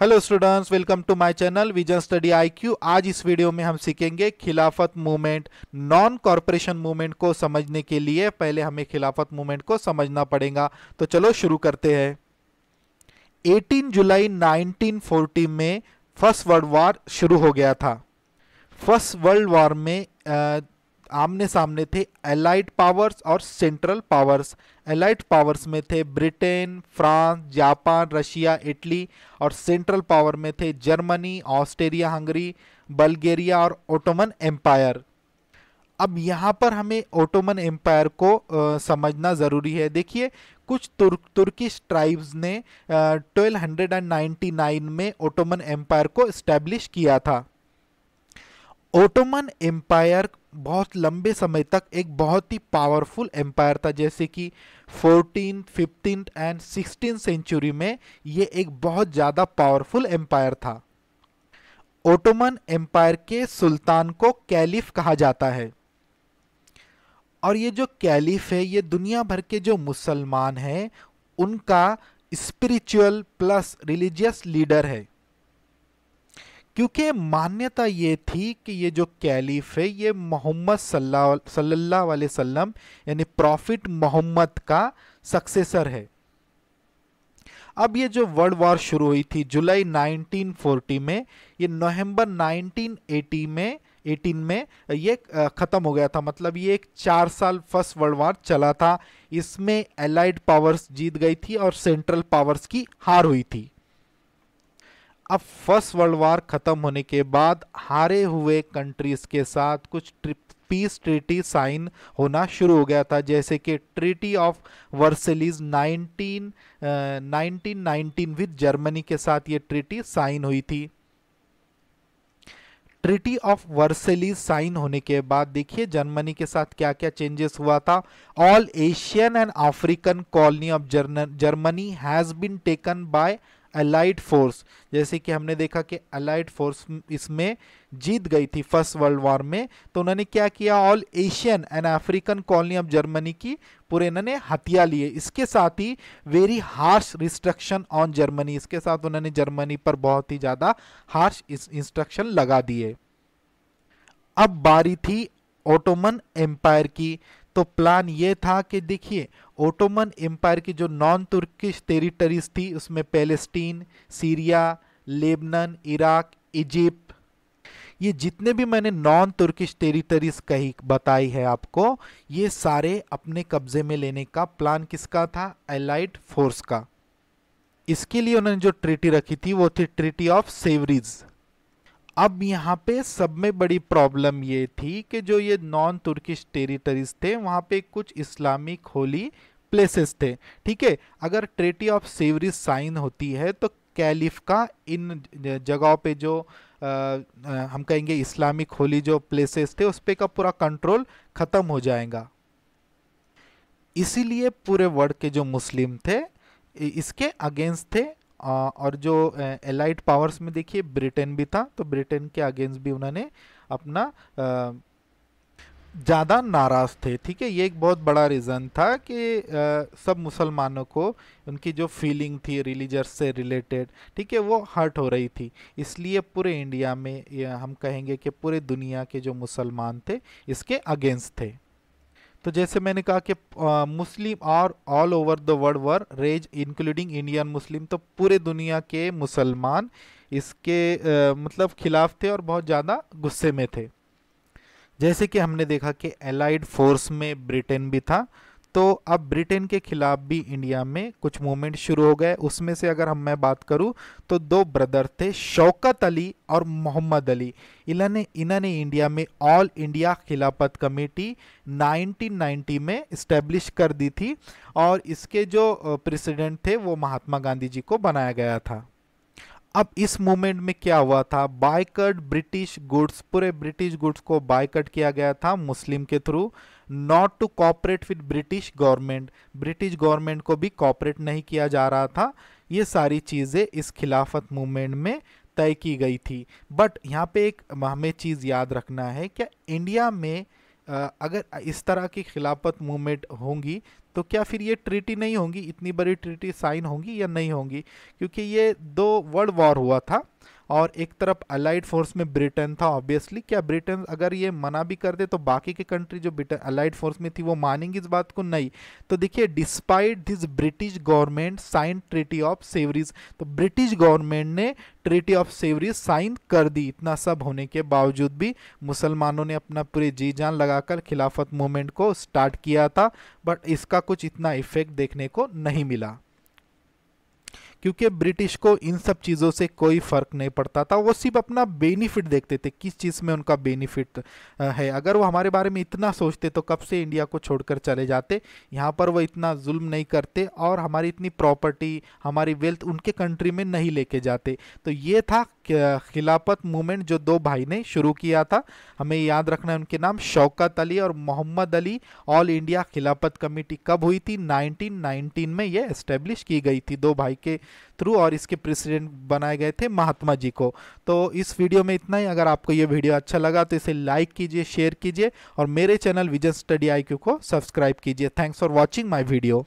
hello students welcome to my channel vision study IQ आज इस video में हम सीखेंगे खिलाफत मूवमेंट नॉन कॉरपोरेशन मूवमेंट को समझने के लिए पहले हमें खिलाफत मूवमेंट को समझना पड़ेगा तो चलो शुरू करते हैं 18 जुलाई 1940 में फर्स्ट वर्ल्ड वॉर शुरू हो गया था फर्स्ट वर्ल्ड वॉर में आमने सामने थे एलाइड पावर्स और सेंट्रल पावर्स एलाइड पावर्स में थे Britain France Japan Russia Italy और सेंट्रल पावर में थे जर्मनी ऑस्ट्रेलिया हंगरी बल्गेरिया और ओटोमन एम्पायर अब यहाँ पर हमें ओटोमन एम्पायर को आ, समझना ज़रूरी है देखिए कुछ तुर्क तुर्किश ट्राइब्स ने आ, 1299 में ओटोमन एम्पायर को इस्टेब्लिश किया था ओटोमन एम्पायर बहुत लंबे समय तक एक बहुत ही पावरफुल एम्पायर था जैसे कि fourteen fifteen and sixteen century में ये एक बहुत ज़्यादा पावरफुल एम्पायर था ओटोमन एम्पायर के सुल्तान को कैलिफ कहा जाता है और ये जो कैलिफ है ये दुनिया भर के जो मुसलमान हैं उनका स्पिरिचुअल प्लस रिलीजियस लीडर है क्योंकि मान्यता ये थी कि ये जो कैलीफ है ये मोहम्मद सल्लाह अलैहि वसल्लम यानी प्रॉफिट मोहम्मद का सक्सेसर है अब ये जो वर्ल्ड वॉर शुरू हुई थी जुलाई 1940 में ये नवंबर 1980 में 18 में ये ख़त्म हो गया था मतलब ये एक चार साल फर्स्ट वर्ल्ड वार चला था इसमें एलाइड पावर्स जीत गई थी और सेंट्रल पावर्स की हार हुई थी अब फर्स्ट वर्ल्ड वार ख़त्म होने के बाद हारे हुए कंट्रीज़ के साथ कुछ ट्रिप पीस ट्रीटी साइन होना शुरू हो गया था जैसे कि treaty of Versailles 19 1919 with Germany के साथ ये ट्रीटी साइन हुई थी ट्रिटी ऑफ वर्सेलीज साइन होने के बाद देखिए जर्मनी के साथ क्या क्या चेंजेस हुआ था all Asian and African colony of Germany has been taken by allied force जैसे कि हमने देखा कि अलाइड फोर्स इसमें जीत गई थी फर्स्ट वर्ल्ड वॉर में तो उन्होंने क्या किया all Asian and African colony of Germany की पूरे इन्होंने हत्या लिए इसके साथ ही very harsh restriction on Germany इसके साथ उन्होंने जर्मनी पर बहुत ही ज़्यादा हार्श इंस्ट्रक्शन लगा दिए अब बारी थी ओटोमन एम्पायर की तो प्लान ये था कि देखिए ओटोमन एम्पायर की जो नॉन तुर्किश टेरिटरीज थी उसमें Palestine Syria Lebanon Iraq Egypt ये जितने भी मैंने नॉन तुर्किश टेरिटरीज कही बताई है आपको ये सारे अपने कब्जे में लेने का प्लान किसका था एलाइड फोर्स का इसके लिए उन्होंने जो ट्रीटी रखी थी वो थी ट्रीटी ऑफ सेवरीज अब यहाँ पे सब में बड़ी प्रॉब्लम ये थी कि जो ये नॉन तुर्किश टेरिटरीज थे वहाँ पे कुछ इस्लामिक होली प्लेसेस थे ठीक है अगर ट्रेटी ऑफ सेवरी साइन होती है तो कैलिफ का इन जगहों पे जो आ, आ, हम कहेंगे इस्लामिक होली जो प्लेसेस थे उस पर का पूरा कंट्रोल ख़त्म हो जाएगा इसीलिए पूरे वर्ल्ड के जो मुस्लिम थे इसके अगेंस्ट थे और जो एलाइड पावर्स में देखिए ब्रिटेन भी था तो ब्रिटेन के अगेंस्ट भी उन्होंने अपना ज़्यादा नाराज़ थे ठीक है ये एक बहुत बड़ा रीज़न था कि आ, सब मुसलमानों को उनकी जो फीलिंग थी रिलीजस से रिलेटेड ठीक है वो हर्ट हो रही थी इसलिए पूरे इंडिया में हम कहेंगे कि पूरे दुनिया के जो मुसलमान थे इसके अगेंस्ट थे तो जैसे मैंने कहा कि मुस्लिम और all over the world were rage including Indian Muslim तो पूरे दुनिया के मुसलमान इसके आ, मतलब खिलाफ थे और बहुत ज़्यादा गुस्से में थे जैसे कि हमने देखा कि एलाइड फोर्स में ब्रिटेन भी था तो अब ब्रिटेन के खिलाफ भी इंडिया में कुछ मूवमेंट शुरू हो गए उसमें से अगर हम मैं बात करूं तो दो ब्रदर थे शौकत अली और मोहम्मद अली इन्होंने इन्होंने इंडिया में ऑल इंडिया खिलाफत कमेटी 1990 में इस्टेब्लिश कर दी थी और इसके जो प्रेसिडेंट थे वो महात्मा गांधी जी को बनाया गया था अब इस मूवमेंट में क्या हुआ था बायकट ब्रिटिश गुड्स पूरे ब्रिटिश गुड्स को बायकट किया गया था मुस्लिम के through not to cooperate with British government British government को भी कॉपरेट नहीं किया जा रहा था ये सारी चीज़ें इस खिलाफत मूवमेंट में तय की गई थी बट यहाँ पे एक हमें चीज़ याद रखना है क्या इंडिया में अगर इस तरह की खिलाफत मूवमेंट होंगी तो क्या फिर ये ट्रीटी नहीं होंगी इतनी बड़ी ट्रीटी साइन होंगी या नहीं होंगी क्योंकि ये दो वर्ल्ड वॉर हुआ था और एक तरफ अलाइड फोर्स में ब्रिटेन था ऑब्वियसली क्या ब्रिटेन अगर ये मना भी कर दे तो बाकी के कंट्री जो ब्रिटेन अलाइड फोर्स में थी वो मानेंगी इस बात को नहीं तो देखिए despite this British government sign treaty of Sevres तो ब्रिटिश गवर्नमेंट ने ट्रिटी ऑफ सेवरीज साइन कर दी इतना सब होने के बावजूद भी मुसलमानों ने अपना पूरे जी जान लगाकर खिलाफत मूवमेंट को स्टार्ट किया था बट इसका कुछ इतना इफेक्ट देखने को नहीं मिला क्योंकि ब्रिटिश को इन सब चीज़ों से कोई फ़र्क नहीं पड़ता था वो सिर्फ अपना बेनिफिट देखते थे किस चीज़ में उनका बेनिफिट है अगर वो हमारे बारे में इतना सोचते तो कब से इंडिया को छोड़कर चले जाते यहाँ पर वो इतना जुल्म नहीं करते और हमारी इतनी प्रॉपर्टी हमारी वेल्थ उनके कंट्री में नहीं लेके जाते तो ये था खिलाफत मूवमेंट जो दो भाई ने शुरू किया था हमें याद रखना है उनके नाम शौकत अली और Mohammad Ali all India Khilafat committee कब हुई थी 1919 में ये इस्टेब्लिश की गई थी दो भाई के थ्रू और इसके प्रेसिडेंट बनाए गए थे महात्मा जी को तो इस वीडियो में इतना ही अगर आपको ये वीडियो अच्छा लगा तो इसे लाइक कीजिए शेयर कीजिए और मेरे चैनल विजन स्टडी आई को सब्सक्राइब कीजिए thanks for watching my video